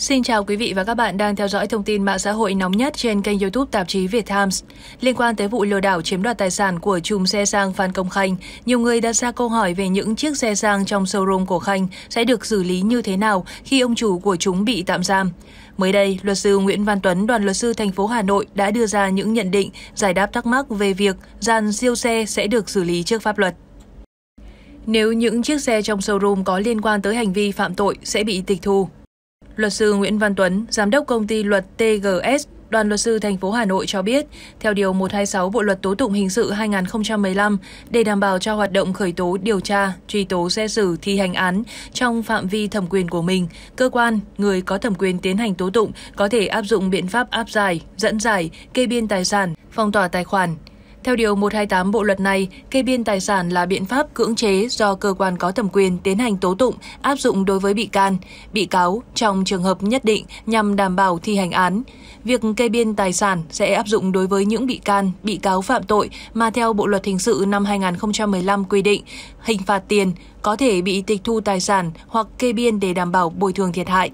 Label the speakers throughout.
Speaker 1: Xin chào quý vị và các bạn đang theo dõi thông tin mạng xã hội nóng nhất trên kênh YouTube tạp chí Việt Times. Liên quan tới vụ lừa đảo chiếm đoạt tài sản của chùm xe sang Phan Công Khanh, nhiều người đặt ra câu hỏi về những chiếc xe sang trong showroom của Khanh sẽ được xử lý như thế nào khi ông chủ của chúng bị tạm giam. Mới đây, luật sư Nguyễn Văn Tuấn, đoàn luật sư thành phố Hà Nội đã đưa ra những nhận định giải đáp thắc mắc về việc dàn siêu xe sẽ được xử lý trước pháp luật. Nếu những chiếc xe trong showroom có liên quan tới hành vi phạm tội sẽ bị tịch thu, Luật sư Nguyễn Văn Tuấn, giám đốc công ty luật TGS, Đoàn luật sư thành phố Hà Nội cho biết, theo điều 126 Bộ luật tố tụng hình sự 2015, để đảm bảo cho hoạt động khởi tố, điều tra, truy tố xét xử thi hành án trong phạm vi thẩm quyền của mình, cơ quan, người có thẩm quyền tiến hành tố tụng có thể áp dụng biện pháp áp giải, dẫn giải, kê biên tài sản, phong tỏa tài khoản, theo Điều 128 Bộ Luật này, kê biên tài sản là biện pháp cưỡng chế do cơ quan có thẩm quyền tiến hành tố tụng áp dụng đối với bị can, bị cáo trong trường hợp nhất định nhằm đảm bảo thi hành án. Việc kê biên tài sản sẽ áp dụng đối với những bị can, bị cáo phạm tội mà theo Bộ Luật Hình sự năm 2015 quy định, hình phạt tiền có thể bị tịch thu tài sản hoặc kê biên để đảm bảo bồi thường thiệt hại.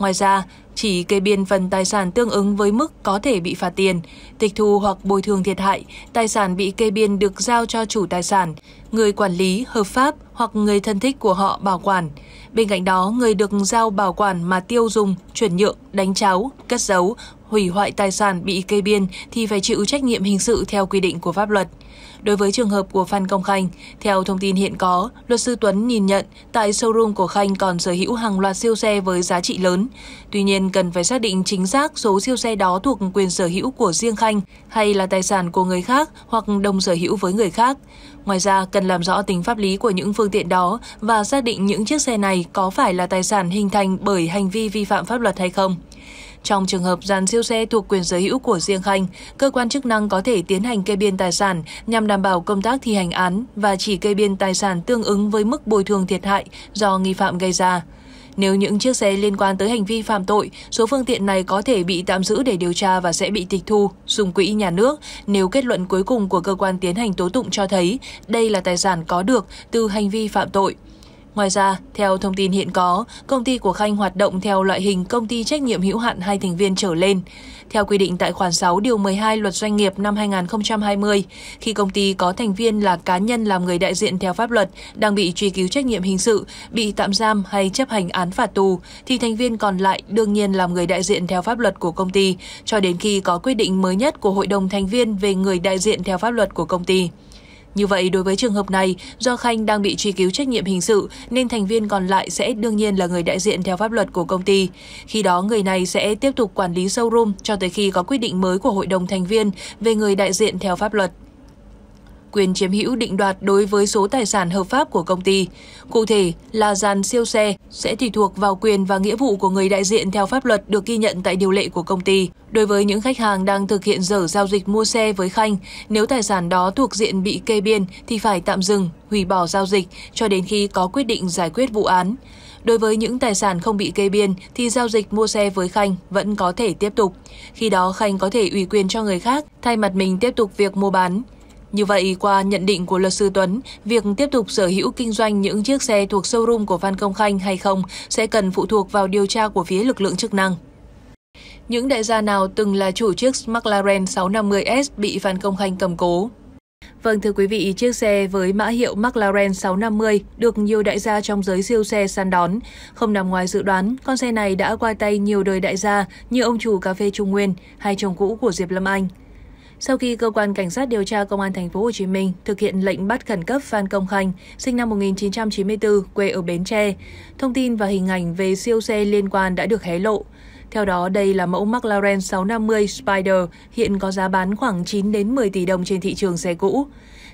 Speaker 1: Ngoài ra, chỉ kê biên phần tài sản tương ứng với mức có thể bị phạt tiền, tịch thu hoặc bồi thường thiệt hại, tài sản bị kê biên được giao cho chủ tài sản, người quản lý hợp pháp hoặc người thân thích của họ bảo quản. Bên cạnh đó, người được giao bảo quản mà tiêu dùng, chuyển nhượng, đánh cháo, cất giấu, hủy hoại tài sản bị kê biên thì phải chịu trách nhiệm hình sự theo quy định của pháp luật. Đối với trường hợp của Phan Công Khanh, theo thông tin hiện có, luật sư Tuấn nhìn nhận tại showroom của Khanh còn sở hữu hàng loạt siêu xe với giá trị lớn. Tuy nhiên, cần phải xác định chính xác số siêu xe đó thuộc quyền sở hữu của riêng Khanh hay là tài sản của người khác hoặc đồng sở hữu với người khác. Ngoài ra, cần làm rõ tính pháp lý của những phương phương tiện đó và xác định những chiếc xe này có phải là tài sản hình thành bởi hành vi vi phạm pháp luật hay không. Trong trường hợp dàn siêu xe thuộc quyền sở hữu của riêng Khanh, cơ quan chức năng có thể tiến hành kê biên tài sản nhằm đảm bảo công tác thi hành án và chỉ kê biên tài sản tương ứng với mức bồi thường thiệt hại do nghi phạm gây ra. Nếu những chiếc xe liên quan tới hành vi phạm tội, số phương tiện này có thể bị tạm giữ để điều tra và sẽ bị tịch thu, dùng quỹ nhà nước nếu kết luận cuối cùng của cơ quan tiến hành tố tụng cho thấy đây là tài sản có được từ hành vi phạm tội. Ngoài ra, theo thông tin hiện có, công ty của Khanh hoạt động theo loại hình công ty trách nhiệm hữu hạn hai thành viên trở lên. Theo quy định tại khoản 6 điều 12 Luật Doanh nghiệp năm 2020, khi công ty có thành viên là cá nhân làm người đại diện theo pháp luật đang bị truy cứu trách nhiệm hình sự, bị tạm giam hay chấp hành án phạt tù thì thành viên còn lại đương nhiên làm người đại diện theo pháp luật của công ty cho đến khi có quyết định mới nhất của hội đồng thành viên về người đại diện theo pháp luật của công ty. Như vậy, đối với trường hợp này, do Khanh đang bị truy cứu trách nhiệm hình sự, nên thành viên còn lại sẽ đương nhiên là người đại diện theo pháp luật của công ty. Khi đó, người này sẽ tiếp tục quản lý showroom cho tới khi có quyết định mới của hội đồng thành viên về người đại diện theo pháp luật quyền chiếm hữu định đoạt đối với số tài sản hợp pháp của công ty. Cụ thể là dàn siêu xe sẽ tùy thuộc vào quyền và nghĩa vụ của người đại diện theo pháp luật được ghi nhận tại điều lệ của công ty. Đối với những khách hàng đang thực hiện dở giao dịch mua xe với Khanh, nếu tài sản đó thuộc diện bị kê biên thì phải tạm dừng, hủy bỏ giao dịch cho đến khi có quyết định giải quyết vụ án. Đối với những tài sản không bị kê biên thì giao dịch mua xe với Khanh vẫn có thể tiếp tục. Khi đó Khanh có thể ủy quyền cho người khác thay mặt mình tiếp tục việc mua bán. Như vậy, qua nhận định của luật sư Tuấn, việc tiếp tục sở hữu kinh doanh những chiếc xe thuộc showroom của Phan Công Khanh hay không sẽ cần phụ thuộc vào điều tra của phía lực lượng chức năng. Những đại gia nào từng là chủ chiếc McLaren 650S bị Phan Công Khanh cầm cố? Vâng thưa quý vị, chiếc xe với mã hiệu McLaren 650 được nhiều đại gia trong giới siêu xe săn đón. Không nằm ngoài dự đoán, con xe này đã qua tay nhiều đời đại gia như ông chủ cà phê Trung Nguyên hay chồng cũ của Diệp Lâm Anh. Sau khi cơ quan cảnh sát điều tra công an thành phố Hồ Chí Minh thực hiện lệnh bắt khẩn cấp Phan Công Khanh, sinh năm 1994, quê ở Bến Tre, thông tin và hình ảnh về siêu xe liên quan đã được hé lộ. Theo đó, đây là mẫu McLaren 650 Spider hiện có giá bán khoảng 9 đến 10 tỷ đồng trên thị trường xe cũ.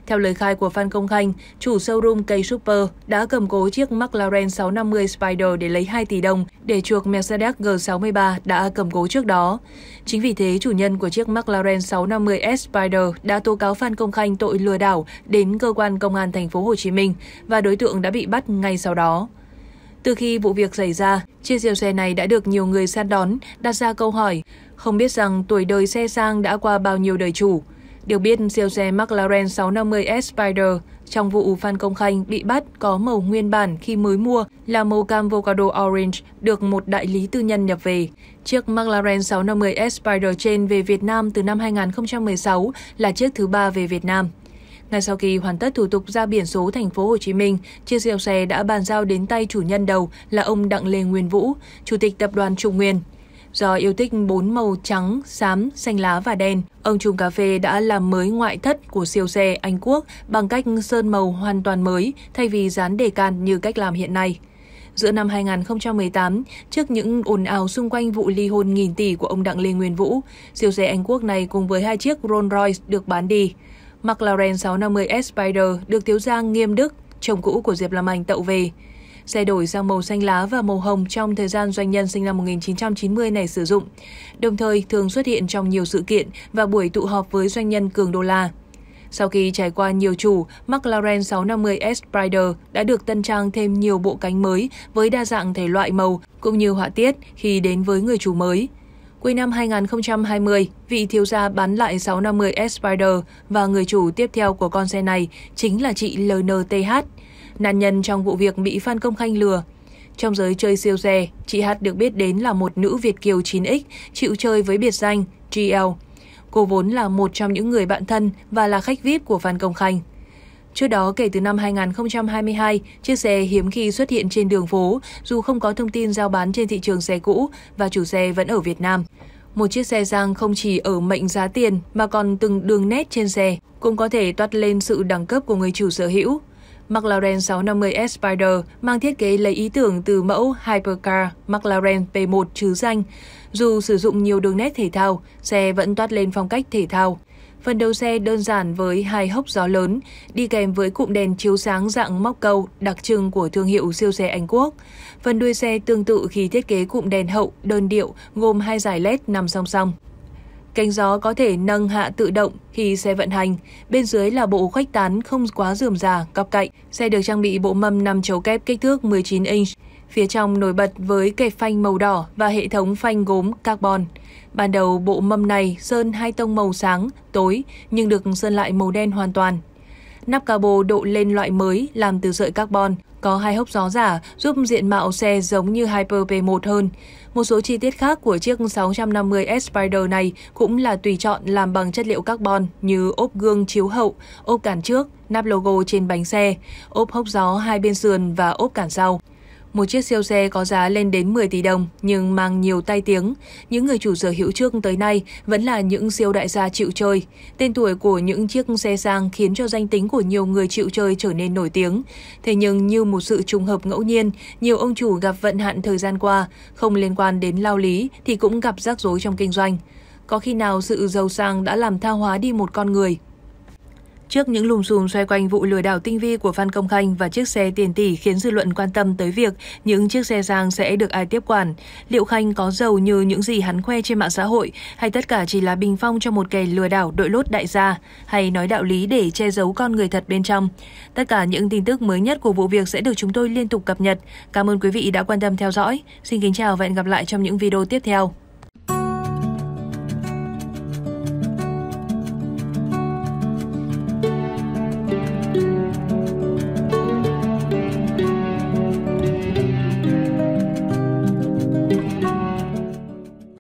Speaker 1: Theo lời khai của Phan Công Khanh, chủ showroom K-Super đã cầm cố chiếc McLaren 650 Spider để lấy 2 tỷ đồng để chuộc Mercedes G63 đã cầm cố trước đó. Chính vì thế, chủ nhân của chiếc McLaren 650S Spider đã tố cáo Phan Công Khanh tội lừa đảo đến cơ quan công an thành phố Hồ Chí Minh và đối tượng đã bị bắt ngay sau đó. Từ khi vụ việc xảy ra, chiếc siêu xe này đã được nhiều người săn đón, đặt ra câu hỏi, không biết rằng tuổi đời xe sang đã qua bao nhiêu đời chủ. Được biết, siêu xe McLaren 650S Spider trong vụ Phan Công Khanh bị bắt có màu nguyên bản khi mới mua là màu cam Volcado Orange được một đại lý tư nhân nhập về. Chiếc McLaren 650S Spider trên về Việt Nam từ năm 2016 là chiếc thứ ba về Việt Nam. Ngay sau khi hoàn tất thủ tục ra biển số thành phố Hồ Chí Minh, chiếc siêu xe đã bàn giao đến tay chủ nhân đầu là ông Đặng Lê Nguyên Vũ, chủ tịch tập đoàn Trung Nguyên. Do yêu thích bốn màu trắng, xám, xanh lá và đen, ông Trung Cà Phê đã làm mới ngoại thất của siêu xe Anh Quốc bằng cách sơn màu hoàn toàn mới thay vì dán đề can như cách làm hiện nay. Giữa năm 2018, trước những ồn ào xung quanh vụ ly hôn nghìn tỷ của ông Đặng Lê Nguyên Vũ, siêu xe Anh Quốc này cùng với hai chiếc Rolls Royce được bán đi. McLaren 650 S Spider được thiếu Giang Nghiêm Đức, chồng cũ của Diệp Lam Anh tậu về. Xe đổi sang màu xanh lá và màu hồng trong thời gian doanh nhân sinh năm 1990 này sử dụng, đồng thời thường xuất hiện trong nhiều sự kiện và buổi tụ họp với doanh nhân Cường Đô La. Sau khi trải qua nhiều chủ, McLaren 650 S Spider đã được tân trang thêm nhiều bộ cánh mới với đa dạng thể loại màu cũng như họa tiết khi đến với người chủ mới. Cuối năm 2020, vị thiếu gia bán lại 650 Spider và người chủ tiếp theo của con xe này chính là chị LNTH, nạn nhân trong vụ việc bị Phan Công Khanh lừa. Trong giới chơi siêu xe, chị Hát được biết đến là một nữ Việt Kiều 9X chịu chơi với biệt danh GL. Cô vốn là một trong những người bạn thân và là khách VIP của Phan Công Khanh. Trước đó, kể từ năm 2022, chiếc xe hiếm khi xuất hiện trên đường phố dù không có thông tin giao bán trên thị trường xe cũ và chủ xe vẫn ở Việt Nam một chiếc xe sang không chỉ ở mệnh giá tiền mà còn từng đường nét trên xe cũng có thể toát lên sự đẳng cấp của người chủ sở hữu. McLaren 650 s Spider mang thiết kế lấy ý tưởng từ mẫu Hypercar McLaren P1 chứ danh. Dù sử dụng nhiều đường nét thể thao, xe vẫn toát lên phong cách thể thao. Phần đầu xe đơn giản với hai hốc gió lớn, đi kèm với cụm đèn chiếu sáng dạng móc câu đặc trưng của thương hiệu siêu xe Anh Quốc. Phần đuôi xe tương tự khi thiết kế cụm đèn hậu đơn điệu gồm hai dải LED nằm song song. Cánh gió có thể nâng hạ tự động khi xe vận hành. Bên dưới là bộ khuếch tán không quá rườm rà, cặp cạnh. Xe được trang bị bộ mâm 5 chấu kép kích thước 19 inch Phía trong nổi bật với kẹp phanh màu đỏ và hệ thống phanh gốm carbon. Ban đầu bộ mâm này sơn hai tông màu sáng, tối nhưng được sơn lại màu đen hoàn toàn. Nắp cabo độ lên loại mới làm từ sợi carbon, có hai hốc gió giả giúp diện mạo xe giống như Hyper P1 hơn. Một số chi tiết khác của chiếc 650 S-Spider này cũng là tùy chọn làm bằng chất liệu carbon như ốp gương chiếu hậu, ốp cản trước, nắp logo trên bánh xe, ốp hốc gió hai bên sườn và ốp cản sau một chiếc siêu xe có giá lên đến 10 tỷ đồng nhưng mang nhiều tai tiếng. Những người chủ sở hữu trước tới nay vẫn là những siêu đại gia chịu chơi. Tên tuổi của những chiếc xe sang khiến cho danh tính của nhiều người chịu chơi trở nên nổi tiếng. Thế nhưng như một sự trùng hợp ngẫu nhiên, nhiều ông chủ gặp vận hạn thời gian qua, không liên quan đến lao lý thì cũng gặp rắc rối trong kinh doanh. Có khi nào sự giàu sang đã làm tha hóa đi một con người? Trước những lùm xùm xoay quanh vụ lừa đảo tinh vi của Phan Công Khanh và chiếc xe tiền tỷ khiến dư luận quan tâm tới việc những chiếc xe sang sẽ được ai tiếp quản, liệu Khanh có giàu như những gì hắn khoe trên mạng xã hội hay tất cả chỉ là bình phong cho một kẻ lừa đảo đội lốt đại gia hay nói đạo lý để che giấu con người thật bên trong. Tất cả những tin tức mới nhất của vụ việc sẽ được chúng tôi liên tục cập nhật. Cảm ơn quý vị đã quan tâm theo dõi. Xin kính chào và hẹn gặp lại trong những video tiếp theo.